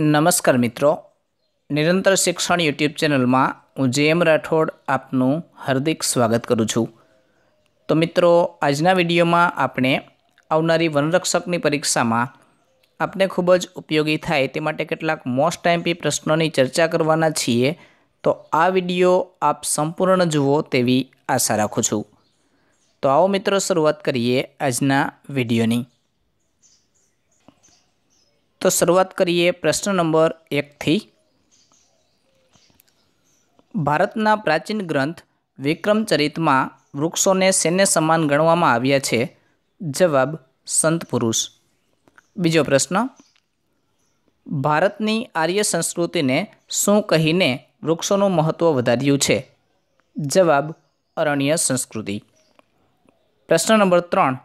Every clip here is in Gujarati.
નમસ્કાર મિત્રો નિરંતર શિક્ષણ યુટ્યુબ ચેનલમાં હું જે રાઠોડ આપનું હાર્દિક સ્વાગત કરું છું તો મિત્રો આજના વિડીયોમાં આપણે આવનારી વનરક્ષકની પરીક્ષામાં આપણે ખૂબ જ ઉપયોગી થાય તે માટે કેટલાક મોસ્ટ ટાઈમપી પ્રશ્નોની ચર્ચા કરવાના છીએ તો આ વિડીયો આપ સંપૂર્ણ જુઓ તેવી આશા રાખું છું તો આવો મિત્રો શરૂઆત કરીએ આજના વિડીયોની તો શરૂઆત કરીએ પ્રશ્ન નંબર એકથી ભારતના પ્રાચીન ગ્રંથ વિક્રમચરિતમાં વૃક્ષોને સૈન્ય સમાન ગણવામાં આવ્યા છે જવાબ સંત પુરુષ બીજો પ્રશ્ન ભારતની આર્ય સંસ્કૃતિને શું કહીને વૃક્ષોનું મહત્ત્વ વધાર્યું છે જવાબ અરણ્ય સંસ્કૃતિ પ્રશ્ન નંબર ત્રણ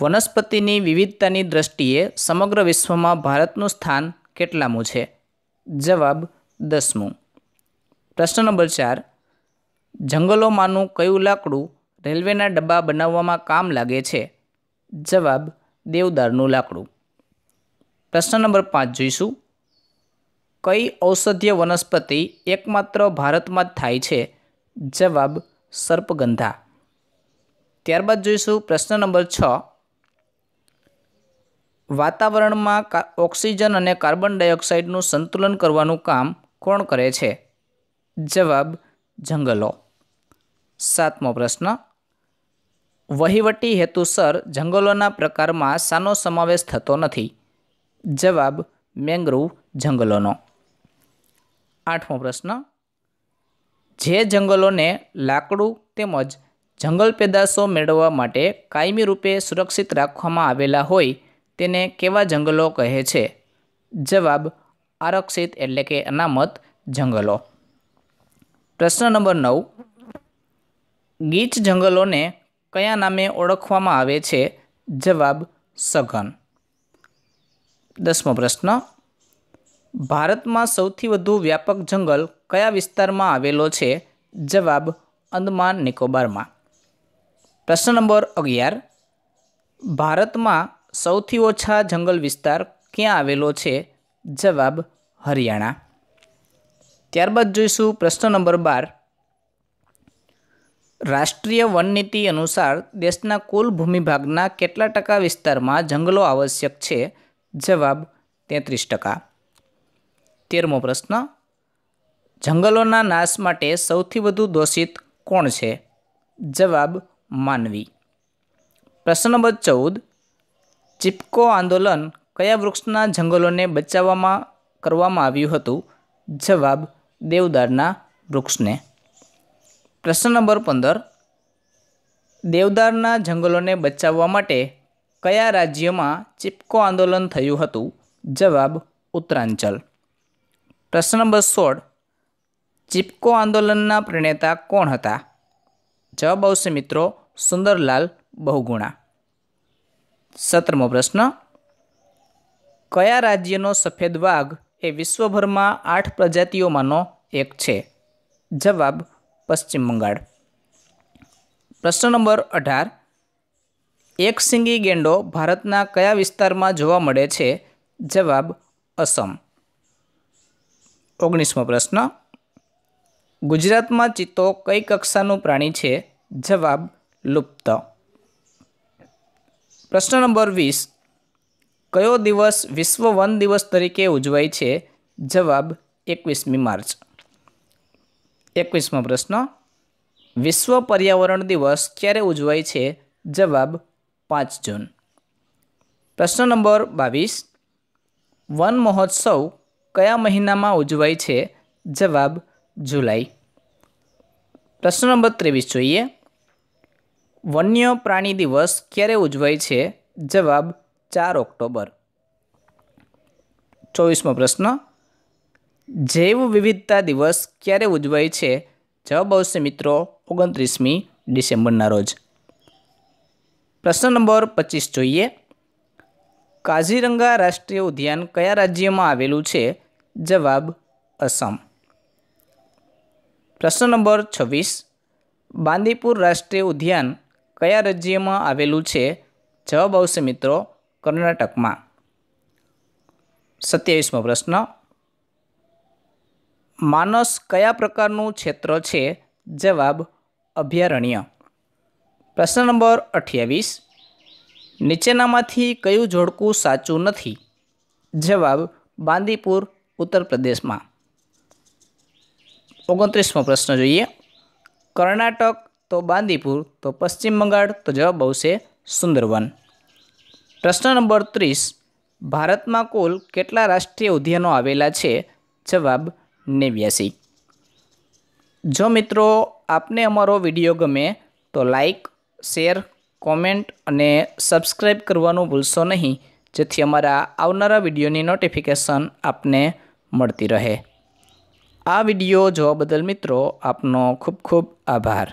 વનસ્પતિની વિવિધતાની દ્રષ્ટિએ સમગ્ર વિશ્વમાં ભારતનું સ્થાન કેટલામું છે જવાબ દસમું પ્રશ્ન નંબર ચાર જંગલોમાંનું કયું લાકડું રેલવેના ડબ્બા બનાવવામાં કામ લાગે છે જવાબ દેવદારનું લાકડું પ્રશ્ન નંબર પાંચ જોઈશું કઈ ઔષધીય વનસ્પતિ એકમાત્ર ભારતમાં જ થાય છે જવાબ સર્પગંધા ત્યારબાદ જોઈશું પ્રશ્ન નંબર છ વાતાવરણમાં ઓક્સિજન અને કાર્બન ડાયોક્સાઇડનું સંતુલન કરવાનું કામ કોણ કરે છે જવાબ જંગલો સાતમો પ્રશ્ન વહીવટી હેતુસર જંગલોના પ્રકારમાં શાનો સમાવેશ થતો નથી જવાબ મેંગ્રુવ જંગલોનો આઠમો પ્રશ્ન જે જંગલોને લાકડું તેમજ જંગલ પેદાશો મેળવવા માટે કાયમી રૂપે સુરક્ષિત રાખવામાં આવેલા હોય તેને કેવા જંગલો કહે છે જવાબ આરક્ષિત એટલે કે અનામત જંગલો પ્રશ્ન નંબર નવ ગીચ જંગલોને કયા નામે ઓળખવામાં આવે છે જવાબ સઘન દસમો પ્રશ્ન ભારતમાં સૌથી વધુ વ્યાપક જંગલ કયા વિસ્તારમાં આવેલો છે જવાબ અંદમાન નિકોબારમાં પ્રશ્ન નંબર અગિયાર ભારતમાં સૌથી ઓછા જંગલ વિસ્તાર ક્યાં આવેલો છે જવાબ હરિયાણા ત્યારબાદ જોઈશું પ્રશ્ન નંબર બાર રાષ્ટ્રીય વનનીતિ અનુસાર દેશના કુલ ભૂમિભાગના કેટલા ટકા વિસ્તારમાં જંગલો આવશ્યક છે જવાબ તેત્રીસ ટકા તેરમો પ્રશ્ન જંગલોના નાશ માટે સૌથી વધુ દોષિત કોણ છે જવાબ માનવી પ્રશ્ન નંબર ચૌદ ચિપકો આંદોલન કયા વૃક્ષના જંગલોને બચાવવામાં કરવામાં આવ્યું હતું જવાબ દેવદારના વૃક્ષને પ્રશ્ન નંબર પંદર દેવદારના જંગલોને બચાવવા માટે કયા રાજ્યમાં ચિપકો આંદોલન થયું હતું જવાબ ઉત્તરાંચલ પ્રશ્ન નંબર સોળ ચિપકો આંદોલનના પ્રણેતા કોણ હતા જવાબ આવશે મિત્રો સુંદરલાલ બહુગુણા સત્રમો પ્રશ્ન કયા રાજ્યનો સફેદ વાઘ એ વિશ્વભરમાં આઠ પ્રજાતિઓમાંનો એક છે જવાબ પશ્ચિમ બંગાળ પ્રશ્ન નંબર અઢાર એક સિંગી ગેંડો ભારતના કયા વિસ્તારમાં જોવા મળે છે જવાબ અસમ ઓગણીસમો પ્રશ્ન ગુજરાતમાં ચિત્તો કઈ કક્ષાનું પ્રાણી છે જવાબ લુપ્ત પ્રશ્ન નંબર વીસ કયો દિવસ વિશ્વ વન દિવસ તરીકે ઉજવાય છે જવાબ એકવીસમી માર્ચ એકવીસમો પ્રશ્ન વિશ્વ પર્યાવરણ દિવસ ક્યારે ઉજવાય છે જવાબ પાંચ જૂન પ્રશ્ન નંબર બાવીસ વન મહોત્સવ કયા મહિનામાં ઉજવાય છે જવાબ જુલાઈ પ્રશ્ન નંબર ત્રેવીસ જોઈએ વન્ય પ્રાણી દિવસ ક્યારે ઉજવાય છે જવાબ ચાર ઓક્ટોબર ચોવીસમો પ્રશ્ન જૈવ વિવિધતા દિવસ ક્યારે ઉજવાય છે જવાબ આવશે મિત્રો ઓગણત્રીસમી ડિસેમ્બરના રોજ પ્રશ્ન નંબર પચીસ જોઈએ કાઝીરંગા રાષ્ટ્રીય ઉદ્યાન કયા રાજ્યમાં આવેલું છે જવાબ અસમ પ્રશ્ન નંબર છવ્વીસ બાંદીપુર રાષ્ટ્રીય ઉદ્યાન કયા રાજ્યમાં આવેલું છે જવાબ આવશે મિત્રો કર્ણાટકમાં સત્યાવીસમો પ્રશ્ન માનસ કયા પ્રકારનું ક્ષેત્ર છે જવાબ અભયારણ્ય પ્રશ્ન નંબર અઠ્યાવીસ નીચેનામાંથી કયું જોડકું સાચું નથી જવાબ બાંદીપુર ઉત્તર પ્રદેશમાં ઓગણત્રીસમો પ્રશ્ન જોઈએ કર્ણાટક તો બાંદીપુર તો પશ્ચિમ બંગાળ તો જવાબ આવશે સુંદરવન પ્રશ્ન નંબર ત્રીસ ભારતમાં કુલ કેટલા રાષ્ટ્રીય ઉદ્યાનો આવેલા છે જવાબ નેવ્યાસી જો મિત્રો આપને અમારો વિડીયો ગમે તો લાઈક શેર કોમેન્ટ અને સબસ્ક્રાઈબ કરવાનું ભૂલશો નહીં જેથી અમારા આવનારા વિડીયોની નોટિફિકેશન આપને મળતી રહે આ વિડીયો જોવા બદલ મિત્રો આપનો ખૂબ ખૂબ આભાર